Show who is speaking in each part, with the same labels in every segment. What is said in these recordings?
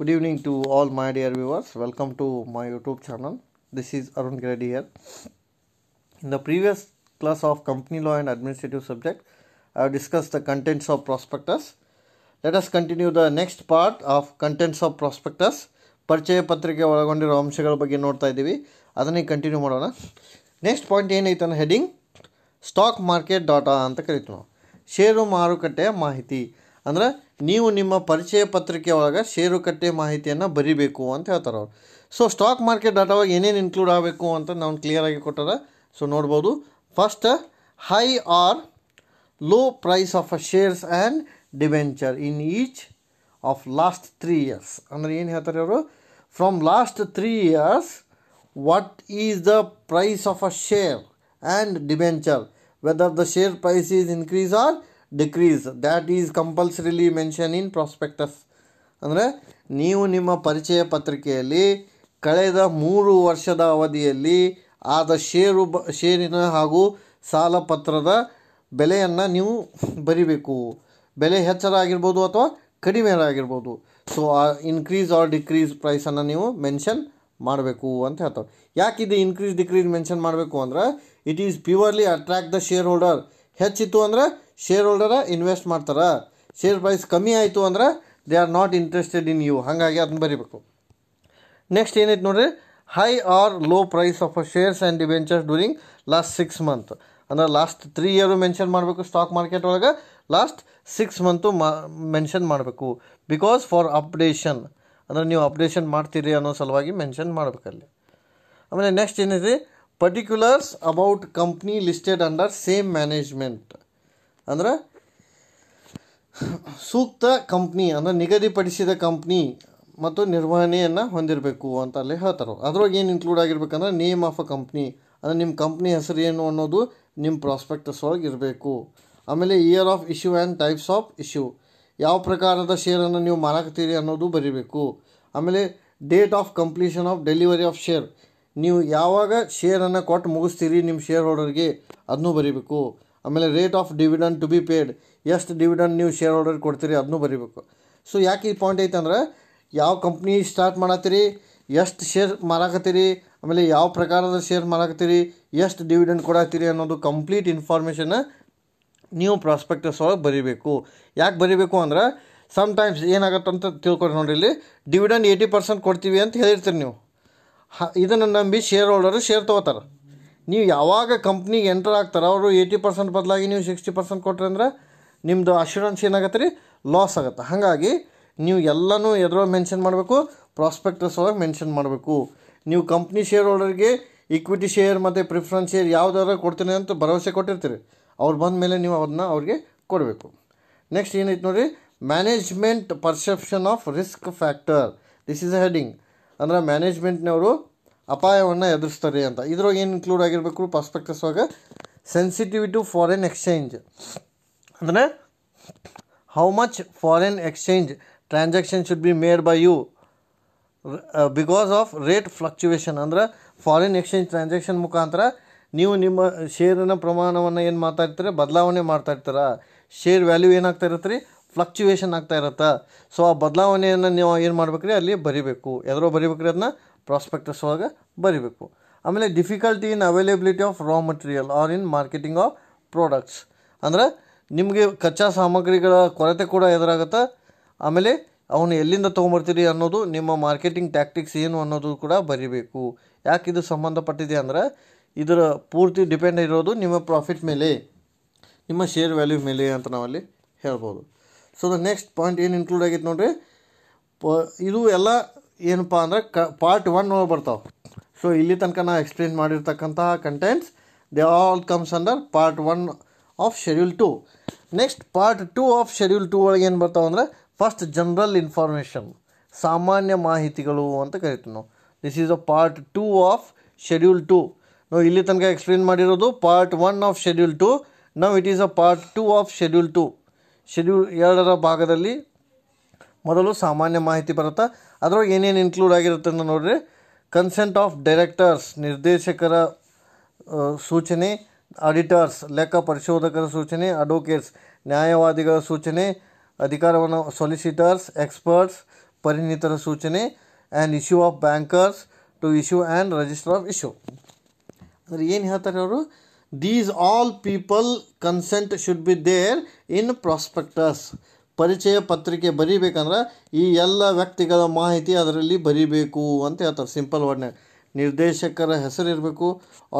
Speaker 1: good evening to all my dear viewers welcome to my youtube channel this is arun grady here in the previous class of company law and administrative subject i have discussed the contents of prospectus let us continue the next part of contents of prospectus ಪರಿಚಯ ಪತ್ರಿಕೆ ಒಳಗೊಂಡಿರೋ ಅಂಶಗಳ ಬಗ್ಗೆ ನೋಡ್ತಾ ಇದ್ದೀವಿ ಅದನ್ನೇ continue ಮಾಡೋಣ next point ಏನೈತೆ ಅನ್ನೋ ಹೆಡಿಂಗ್ ಸ್ಟಾಕ್ ಮಾರ್ಕೆಟ್ ಡಾಟಾ ಅಂತ share ನಾವು ಷೇರು ಮಾರುಕಟ್ಟೆಯ ಮಾಹಿತಿ ಅಂದರೆ ನೀವು ನಿಮ್ಮ ಪರಿಚಯ ಪತ್ರಿಕೆ ಒಳಗೆ ಶೇರುಕಟ್ಟೆ ಮಾಹಿತಿಯನ್ನು ಬರಿಬೇಕು ಅಂತ ಹೇಳ್ತಾರೆ ಅವರು ಸೊ ಸ್ಟಾಕ್ ಮಾರ್ಕೆಟ್ ಡಾಟಾವಾಗ ಏನೇನು ಇನ್ಕ್ಲೂಡ್ ಆಗಬೇಕು ಅಂತ ನಾವು ಕ್ಲಿಯರಾಗಿ ಕೊಟ್ಟಾರೆ ಸೊ ನೋಡ್ಬೋದು first high or low price of shares and debenture in each of last three years ಅಂದರೆ ಏನು ಹೇಳ್ತಾರೆ ಅವರು from last three years what is the price of a share and debenture whether the share price is increase or decrease that is compulsorily mention in prospectus ಅಂದರೆ ನೀವು ನಿಮ್ಮ ಪರಿಚಯ ಪತ್ರಿಕೆಯಲ್ಲಿ ಕಳೆದ ಮೂರು ವರ್ಷದ ಅವಧಿಯಲ್ಲಿ ಆದ ಷೇರು ಬ ಷೇರಿನ ಹಾಗೂ ಸಾಲ ಪತ್ರದ ಬೆಲೆಯನ್ನು ನೀವು ಬರಿಬೇಕು ಬೆಲೆ ಹೆಚ್ಚರಾಗಿರ್ಬೋದು ಆಗಿರ್ಬೋದು ಅಥವಾ ಕಡಿಮೆ ಆಗಿರ್ಬೋದು ಸೊ ಆ ಇನ್ಕ್ರೀಸ್ ಆರ್ ಡಿಕ್ರೀಸ್ ಪ್ರೈಸನ್ನು ನೀವು ಮೆನ್ಷನ್ ಮಾಡಬೇಕು ಅಂತ ಹೇಳ್ತಾರೆ ಯಾಕಿದು ಇನ್ಕ್ರೀಸ್ ಡಿಕ್ರೀಸ್ ಮೆನ್ಷನ್ ಮಾಡಬೇಕು ಅಂದ್ರೆ it is purely attract the share holder ಹೆಚ್ಚಿತ್ತು ಅಂದ್ರೆ ಶೇರ್ ಹೋಲ್ಡರ ಇನ್ವೆಸ್ಟ್ ಮಾಡ್ತಾರೆ ಶೇರ್ ಪ್ರೈಸ್ ಕಮ್ಮಿ ಆಯಿತು ಅಂದ್ರೆ they are not interested in you ಹಾಗಾಗಿ ಅದನ್ನ ಬರಿಬೇಕು ನೆಕ್ಸ್ಟ್ ಏನೈತೆ ನೋಡಿರಿ high or low price of shares and debentures during last six month ಅಂದರೆ ಲಾಸ್ಟ್ ತ್ರೀ ಇಯರು ಮೆನ್ಷನ್ ಮಾಡಬೇಕು ಸ್ಟಾಕ್ ಮಾರ್ಕೆಟ್ ಒಳಗೆ ಲಾಸ್ಟ್ ಸಿಕ್ಸ್ ಮಂತು ಮಾ ಮೆನ್ಷನ್ ಮಾಡಬೇಕು ಬಿಕಾಸ್ ಫಾರ್ ಅಪ್ಡೇಷನ್ ಅಂದರೆ ನೀವು ಅಪ್ಡೇಷನ್ ಮಾಡ್ತೀರಿ ಅನ್ನೋ ಸಲುವಾಗಿ ಮೆನ್ಷನ್ ಮಾಡಬೇಕಲ್ಲಿ ಆಮೇಲೆ ನೆಕ್ಸ್ಟ್ ಏನಿದೆ particulars about company listed under same management ಅಂದ್ರೆ ಸೂಕ್ತ ಕಂಪ್ನಿ ಅಂದರೆ ನಿಗದಿಪಡಿಸಿದ ಕಂಪ್ನಿ ಮತ್ತು ನಿರ್ವಹಣೆಯನ್ನು ಹೊಂದಿರಬೇಕು ಅಂತ ಅಲ್ಲಿ ಹೇಳ್ತಾರೆ ಅದ್ರೊಳಗೆ ಏನು ಇನ್ಕ್ಲೂಡ್ ಆಗಿರ್ಬೇಕಂದ್ರೆ ನೇಮ್ ಆಫ್ ಅ ಕಂಪ್ನಿ ಅಂದರೆ ನಿಮ್ಮ ಕಂಪ್ನಿ ಹೆಸರು ಏನು ಅನ್ನೋದು ನಿಮ್ಮ ಪ್ರಾಸ್ಪೆಕ್ಟಸ್ ಒಳಗೆ ಇರಬೇಕು ಆಮೇಲೆ year of issue and types of issue ಯಾವ ಪ್ರಕಾರದ ಶೇರನ್ನು ನೀವು ಮಾರಾಕ್ತೀರಿ ಅನ್ನೋದು ಬರೀಬೇಕು ಆಮೇಲೆ date of completion of delivery of share ನೀವು ಯಾವಾಗ ಶೇರನ್ನು ಕೊಟ್ಟು ಮುಗಿಸ್ತೀರಿ ನಿಮ್ಮ ಶೇರ್ ಹೋಲ್ಡರ್ಗೆ ಅದನ್ನೂ ಬರೀಬೇಕು ಆಮೇಲೆ rate of dividend to be paid ಎಷ್ಟು ಡಿವಿಡೆಂಡ್ ನೀವು ಶೇರ್ ಹೋಲ್ಡರ್ಗೆ ಕೊಡ್ತೀರಿ ಅದನ್ನೂ ಬರೀಬೇಕು ಸೊ ಯಾಕೆ ಈ ಪಾಯಿಂಟ್ ಐತಂದ್ರೆ ಯಾವ ಕಂಪ್ನಿ ಸ್ಟಾರ್ಟ್ ಮಾಡತ್ತೀರಿ ಎಷ್ಟು ಶೇರ್ ಮಾರಾಕತ್ತೀರಿ ಆಮೇಲೆ ಯಾವ ಪ್ರಕಾರದ ಶೇರ್ ಮಾರಾಕತ್ತೀರಿ ಎಷ್ಟು ಡಿವಿಡೆಂಡ್ ಕೊಡತ್ತೀರಿ ಅನ್ನೋದು ಕಂಪ್ಲೀಟ್ ಇನ್ಫಾರ್ಮೇಷನ್ನ ನೀವು ಪ್ರಾಸ್ಪೆಕ್ಟಸ್ ಒಳಗೆ ಬರೀಬೇಕು ಯಾಕೆ ಬರೀಬೇಕು ಅಂದ್ರೆ ಸಮ್ಟೈಮ್ಸ್ ಏನಾಗತ್ತಂತ ತಿಳ್ಕೊಂಡು ನೋಡ್ರಿ ಇಲ್ಲಿ ಡಿವಿಡೆಂಡ್ ಏಯ್ಟಿ ಪರ್ಸೆಂಟ್ ಕೊಡ್ತೀವಿ ಅಂತ ಹೇಳಿರ್ತೀರಿ ನೀವು ಹಾಂ ಇದನ್ನು ನಂಬಿ ಶೇರ್ ಹೋಲ್ಡರು ಶೇರ್ ತೊಗೋತಾರೆ ನೀವು ಯಾವಾಗ ಕಂಪ್ನಿಗೆ ಎಂಟರ್ ಆಗ್ತಾರೆ ಅವರು ಏಯ್ಟಿ ಪರ್ಸೆಂಟ್ ಬದಲಾಗಿ ನೀವು ಸಿಕ್ಸ್ಟಿ ಪರ್ಸೆಂಟ್ ಕೊಟ್ರಿ ಅಂದ್ರೆ ನಿಮ್ಮದು ಅಶ್ಯೂರೆನ್ಸ್ ಏನಾಗತ್ತೆ ರೀ ಲಾಸ್ ಆಗುತ್ತೆ ಹಾಗಾಗಿ ನೀವು ಎಲ್ಲನೂ ಎದ್ರೊಳಗೆ ಮೆನ್ಷನ್ ಮಾಡಬೇಕು ಪ್ರಾಸ್ಪೆಕ್ಟಸ್ ಒಳಗೆ ಮೆನ್ಷನ್ ಮಾಡಬೇಕು ನೀವು ಕಂಪ್ನಿ ಶೇರ್ ಹೋಲ್ಡರ್ಗೆ ಇಕ್ವಿಟಿ ಶೇರ್ ಮತ್ತು ಪ್ರಿಫರೆನ್ಸ್ ಶೇರ್ ಯಾವುದಾದ್ರು ಕೊಡ್ತೀನಿ ಅಂತ ಭರವಸೆ ಕೊಟ್ಟಿರ್ತೀರಿ ಅವ್ರು ಬಂದ ಮೇಲೆ ನೀವು ಅದನ್ನ ಅವ್ರಿಗೆ ಕೊಡಬೇಕು ನೆಕ್ಸ್ಟ್ ಏನೈತೆ ನೋಡಿರಿ management perception of risk factor this is a heading ಅಂದರೆ ಮ್ಯಾನೇಜ್ಮೆಂಟ್ನವರು ಅಪಾಯವನ್ನು ಎದುರಿಸ್ತಾರೆ ಅಂತ ಇದ್ರೊಳಗೆ ಏನು ಇನ್ಕ್ಲೂಡ್ ಆಗಿರಬೇಕು ಪರ್ಸ್ಪೆಕ್ಟಿವ್ಸ್ ಆಗ ಸೆನ್ಸಿಟಿವಿ ಟು ಫಾರಿನ್ ಎಕ್ಸ್ಚೇಂಜ್ ಅಂದರೆ how much foreign exchange transaction should be made by you because of rate fluctuation ಅಂದರೆ ಫಾರಿನ್ ಎಕ್ಸ್ಚೇಂಜ್ ಟ್ರಾನ್ಸಾಕ್ಷನ್ ಮುಖಾಂತರ ನೀವು ನಿಮ್ಮ ಶೇರಿನ ಪ್ರಮಾಣವನ್ನು ಏನು ಮಾಡ್ತಾ ಬದಲಾವಣೆ ಮಾಡ್ತಾ ಇರ್ತೀರ ಶೇರ್ ವ್ಯಾಲ್ಯೂ ಏನಾಗ್ತಾ ಇರುತ್ತೆ ರೀ ಫ್ಲಕ್ಚುವೇಷನ್ ಆಗ್ತಾ ಇರುತ್ತೆ ಸೊ ಆ ಬದಲಾವಣೆಯನ್ನು ನೀವು ಏನು ಮಾಡ್ಬೇಕ್ರಿ ಅಲ್ಲಿ ಬರಿಬೇಕು ಎದರೋ ಬರಿಬೇಕ್ರಿ ಅದನ್ನ ಪ್ರಾಸ್ಪೆಕ್ಟಸ್ ಒಳಗೆ ಬರಿಬೇಕು ಆಮೇಲೆ difficulty in availability of raw material or in marketing of products ಅಂದರೆ ನಿಮಗೆ ಕಚ್ಚಾ ಸಾಮಗ್ರಿಗಳ ಕೊರತೆ ಕೂಡ ಎದುರಾಗುತ್ತೆ ಆಮೇಲೆ ಅವನು ಎಲ್ಲಿಂದ ತೊಗೊಂಬರ್ತೀರಿ ಅನ್ನೋದು ನಿಮ್ಮ ಮಾರ್ಕೆಟಿಂಗ್ ಟ್ಯಾಕ್ಟಿಕ್ಸ್ ಏನು ಅನ್ನೋದು ಕೂಡ ಬರಿಬೇಕು ಯಾಕೆ ಇದು ಸಂಬಂಧಪಟ್ಟಿದೆ ಅಂದರೆ ಇದರ ಪೂರ್ತಿ ಡಿಪೆಂಡ್ ಇರೋದು ನಿಮ್ಮ ಪ್ರಾಫಿಟ್ ಮೇಲೆ ನಿಮ್ಮ ಶೇರ್ ವ್ಯಾಲ್ಯೂ ಮೇಲೆ ಅಂತ ನಾವಲ್ಲಿ ಹೇಳ್ಬೋದು ಸೊ ದ ನೆಕ್ಸ್ಟ್ ಪಾಯಿಂಟ್ ಏನು ಇನ್ಕ್ಲೂಡ್ ಆಗೈತೆ ನೋಡಿರಿ ಪ ಇದು ಎಲ್ಲ ಏನಪ್ಪ ಅಂದ್ರೆ ಕ ಪಾರ್ಟ್ ಒನ್ ಒಳಗೆ ಬರ್ತಾವೆ ಸೊ ಇಲ್ಲಿ ತನಕ ನಾ ಎಕ್ಸ್ಪ್ಲೇನ್ ಮಾಡಿರ್ತಕ್ಕಂತಹ contents they all comes under part one of schedule two next part two of schedule two ಒಳಗೆ ಏನು ಬರ್ತಾವೆ ಅಂದರೆ ಫಸ್ಟ್ ಜನರಲ್ ಇನ್ಫಾರ್ಮೇಷನ್ ಸಾಮಾನ್ಯ ಮಾಹಿತಿಗಳು ಅಂತ ಕರಿತೀವಿ ನಾವು this is a part two of schedule two ನಾವು ಇಲ್ಲಿ ತನಕ ಎಕ್ಸ್ಪ್ಲೇನ್ ಮಾಡಿರೋದು part one of schedule two ನಾವು it is a part two of schedule two schedule ಎರಡರ ಭಾಗದಲ್ಲಿ ಮೊದಲು ಸಾಮಾನ್ಯ ಮಾಹಿತಿ ಬರುತ್ತಾ ಅದರೊಳಗೆ ಏನೇನು ಇನ್ಕ್ಲೂಡ್ ಆಗಿರುತ್ತೆ ಅಂತ ನೋಡಿದ್ರೆ ಕನ್ಸೆಂಟ್ ಆಫ್ ಡೈರೆಕ್ಟರ್ಸ್ ನಿರ್ದೇಶಕರ ಸೂಚನೆ ಆಡಿಟರ್ಸ್ ಲೆಕ್ಕ ಪರಿಶೋಧಕರ ಸೂಚನೆ ಅಡ್ವೊಕೇಟ್ಸ್ ನ್ಯಾಯವಾದಿಗಳ ಸೂಚನೆ ಅಧಿಕಾರವನ್ನು ಸೊಲಿಸಿಟರ್ಸ್ ಎಕ್ಸ್ಪರ್ಟ್ಸ್ ಪರಿಣಿತರ ಸೂಚನೆ and issue of bankers to issue and register of issue ಅಂದರೆ ಏನು ಹೇಳ್ತಾರೆ ಅವರು these all people consent should be there in prospectus ಪರಿಚಯ ಪತ್ರಿಕೆ ಬರೀಬೇಕಂದ್ರೆ ಈ ಎಲ್ಲ ವ್ಯಕ್ತಿಗಳ ಮಾಹಿತಿ ಅದರಲ್ಲಿ ಬರೀಬೇಕು ಅಂತ ಹೇಳ್ತಾರೆ ಸಿಂಪಲ್ ವರ್ಡ್ನೆ ನಿರ್ದೇಶಕರ ಹೆಸರು ಇರಬೇಕು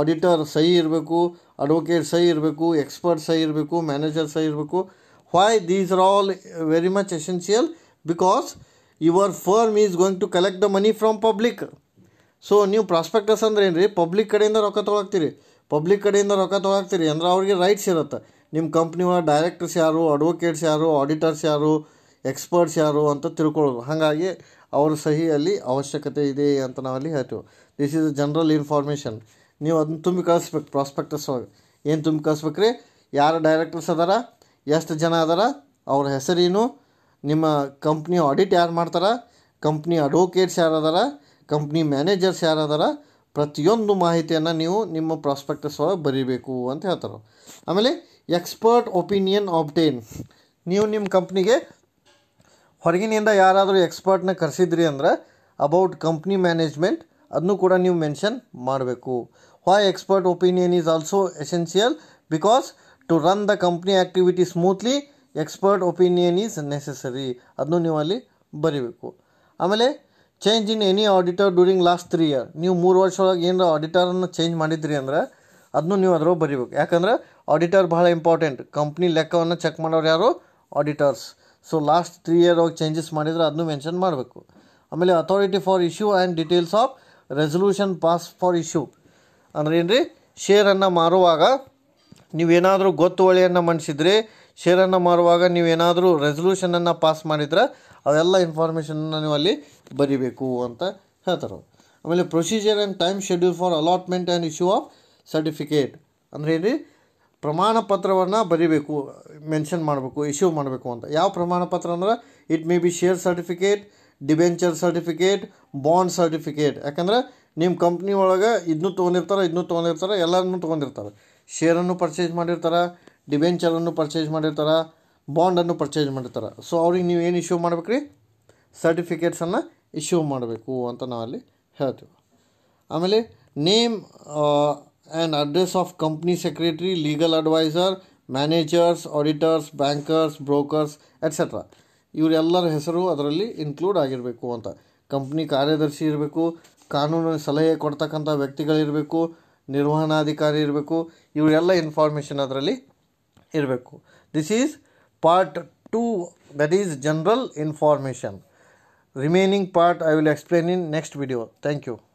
Speaker 1: ಆಡಿಟರ್ ಸಹಿ ಇರಬೇಕು ಅಡ್ವೊಕೇಟ್ ಸಹಿ ಇರಬೇಕು ಎಕ್ಸ್ಪರ್ಟ್ ಸಹಿ ಇರಬೇಕು ಮ್ಯಾನೇಜರ್ ಸಹಿ ಇರಬೇಕು why these are all very much essential because your firm is going to collect the money from public so ನೀವು ಪ್ರಾಸ್ಪೆಕ್ಟಸ್ ಅಂದ್ರೆ ಏನು ರೀ ಪಬ್ಲಿಕ್ ಕಡೆಯಿಂದ ರೊಕ್ಕ ತೊಗೊಳಕ್ತೀರಿ ಪಬ್ಲಿಕ್ ಕಡೆಯಿಂದ ರೊಕ್ಕ ತೊಗೊಳ್ತೀರಿ ಅಂದ್ರೆ ಅವ್ರಿಗೆ ರೈಟ್ಸ್ ಇರುತ್ತೆ ನಿಮ್ಮ ಒಳಗೆ ಡೈರೆಕ್ಟರ್ಸ್ ಯಾರು ಅಡ್ವೊಕೇಟ್ಸ್ ಯಾರು ಆಡಿಟರ್ಸ್ ಯಾರು ಎಕ್ಸ್ಪರ್ಟ್ಸ್ ಯಾರು ಅಂತ ತಿಳ್ಕೊಳ್ಳೋದು ಹಾಗಾಗಿ ಅವ್ರ ಸಹಿಯಲ್ಲಿ ಅವಶ್ಯಕತೆ ಇದೆ ಅಂತ ನಾವಲ್ಲಿ ಹೇಳ್ತೀವಿ ದಿಸ್ ಈಸ್ ಜನರಲ್ ಇನ್ಫಾರ್ಮೇಷನ್ ನೀವು ಅದನ್ನ ತುಂಬಿ ಕಳಿಸ್ಬೇಕು ಪ್ರಾಸ್ಪೆಕ್ಟಸ್ ಒಳಗೆ ಏನು ತುಂಬಿ ಕಳಿಸ್ಬೇಕು ಯಾರು ಡೈರೆಕ್ಟರ್ಸ್ ಅದಾರ ಎಷ್ಟು ಜನ ಅದಾರ ಅವ್ರ ಹೆಸರೇನು ನಿಮ್ಮ ಕಂಪ್ನಿ ಆಡಿಟ್ ಯಾರು ಮಾಡ್ತಾರ ಕಂಪ್ನಿ ಅಡ್ವೊಕೇಟ್ಸ್ ಯಾರು ಅದಾರ ಕಂಪ್ನಿ ಮ್ಯಾನೇಜರ್ಸ್ ಯಾರಾದರೂ ಪ್ರತಿಯೊಂದು ಮಾಹಿತಿಯನ್ನು ನೀವು ನಿಮ್ಮ ಪ್ರಾಸ್ಪೆಕ್ಟಸ್ ಒಳಗೆ ಬರೀಬೇಕು ಅಂತ ಹೇಳ್ತಾರೆ ಆಮೇಲೆ ಎಕ್ಸ್ಪರ್ಟ್ ಒಪಿನಿಯನ್ ಆಬ್ಟೇನ್ ನೀವು ನಿಮ್ಮ ಕಂಪ್ನಿಗೆ ಹೊರಗಿನಿಂದ ಯಾರಾದರೂ ಎಕ್ಸ್ಪರ್ಟ್ನ ಕರೆಸಿದ್ರಿ ಅಂದ್ರೆ ಅಬೌಟ್ ಕಂಪ್ನಿ ಮ್ಯಾನೇಜ್ಮೆಂಟ್ ಅದನ್ನು ಕೂಡ ನೀವು ಮೆನ್ಷನ್ ಮಾಡಬೇಕು why expert opinion is also essential because to run the company activity smoothly expert opinion is necessary ಅದನ್ನು ನೀವು ಅಲ್ಲಿ ಬರೀಬೇಕು ಆಮೇಲೆ change in any auditor during last three year ನೀವು ಮೂರು ವರ್ಷ ಒಳಗೆ ಏನರ ಆಡಿಟರನ್ನು ಚೇಂಜ್ ಮಾಡಿದ್ರಿ ಅಂದ್ರೆ ಅದನ್ನು ನೀವು ಅದ್ರೊಳಗೆ ಬರಿಬೇಕು ಯಾಕಂದ್ರೆ ಆಡಿಟರ್ ಬಹಳ ಇಂಪಾರ್ಟೆಂಟ್ ಕಂಪ್ನಿ ಲೆಕ್ಕವನ್ನು ಚೆಕ್ ಮಾಡೋರು ಯಾರು auditors so last three year ಒಳಗೆ ಚೇಂಜಸ್ ಮಾಡಿದ್ರೆ ಅದನ್ನು ಮೆನ್ಷನ್ ಮಾಡಬೇಕು ಆಮೇಲೆ authority for issue and details of resolution pass for issue ಅಂದ್ರೆ ಏನ್ರಿ ರೀ ಶೇರನ್ನು ಮಾರುವಾಗ ನೀವೇನಾದರೂ ಗೊತ್ತುವಳಿಯನ್ನು ಮಂಡಿಸಿದ್ರಿ ಶೇರನ್ನು ಮಾರುವಾಗ ನೀವೇನಾದರೂ ರೆಸೊಲ್ಯೂಷನನ್ನು ಪಾಸ್ ಮಾಡಿದ್ರೆ ಅವೆಲ್ಲ ಇನ್ಫಾರ್ಮೇಷನ್ನ ನೀವು ಅಲ್ಲಿ ಬರಿಬೇಕು ಅಂತ ಹೇಳ್ತಾರೆ ಆಮೇಲೆ procedure and time schedule for allotment and issue of certificate ಅಂದರೆ ಇಲ್ಲಿ ಪ್ರಮಾಣ ಪತ್ರವನ್ನು ಬರಿಬೇಕು ಮೆನ್ಷನ್ ಮಾಡಬೇಕು ಇಶ್ಯೂ ಮಾಡಬೇಕು ಅಂತ ಯಾವ ಪ್ರಮಾಣ ಪತ್ರ ಅಂದ್ರೆ it may be share certificate debenture certificate bond certificate ಯಾಕಂದ್ರೆ ನಿಮ್ಮ ಕಂಪ್ನಿ ಒಳಗೆ ಇದನ್ನೂ ತೊಗೊಂಡಿರ್ತಾರೆ ಇದನ್ನೂ ತೊಗೊಂಡಿರ್ತಾರೆ ಎಲ್ಲರನ್ನೂ ತೊಗೊಂಡಿರ್ತಾರೆ ಶೇರನ್ನು ಪರ್ಚೇಸ್ ಮಾಡಿರ್ತಾರೆ ಡಿವೆಂಚರನ್ನು ಪರ್ಚೇಸ್ ಮಾಡಿರ್ತಾರೆ ಬಾಂಡನ್ನು ಪರ್ಚೇಸ್ ಮಾಡಿರ್ತಾರೆ ಸೊ ಅವ್ರಿಗೆ ನೀವು ಏನು ಇಶ್ಯೂ ಮಾಡ್ಬೇಕು ರೀ ಸರ್ಟಿಫಿಕೇಟ್ಸನ್ನು ಇಶ್ಯೂ ಮಾಡಬೇಕು ಅಂತ ನಾವಲ್ಲಿ ಹೇಳ್ತೀವಿ ಆಮೇಲೆ name and address of company secretary legal adviser managers auditors bankers brokers etcetera ಇವರೆಲ್ಲರ ಹೆಸರು ಅದರಲ್ಲಿ ಇನ್ಕ್ಲೂಡ್ ಆಗಿರಬೇಕು ಅಂತ ಕಂಪ್ನಿ ಕಾರ್ಯದರ್ಶಿ ಇರಬೇಕು ಕಾನೂನು ಸಲಹೆ ಕೊಡ್ತಕ್ಕಂಥ ವ್ಯಕ್ತಿಗಳಿರಬೇಕು ನಿರ್ವಹಣಾಧಿಕಾರಿ ಇರಬೇಕು ಇವರೆಲ್ಲ ಇನ್ಫಾರ್ಮೇಷನ್ ಅದರಲ್ಲಿ ಇರಬೇಕು this is part 2 that is general information remaining part i will explain in next video thank you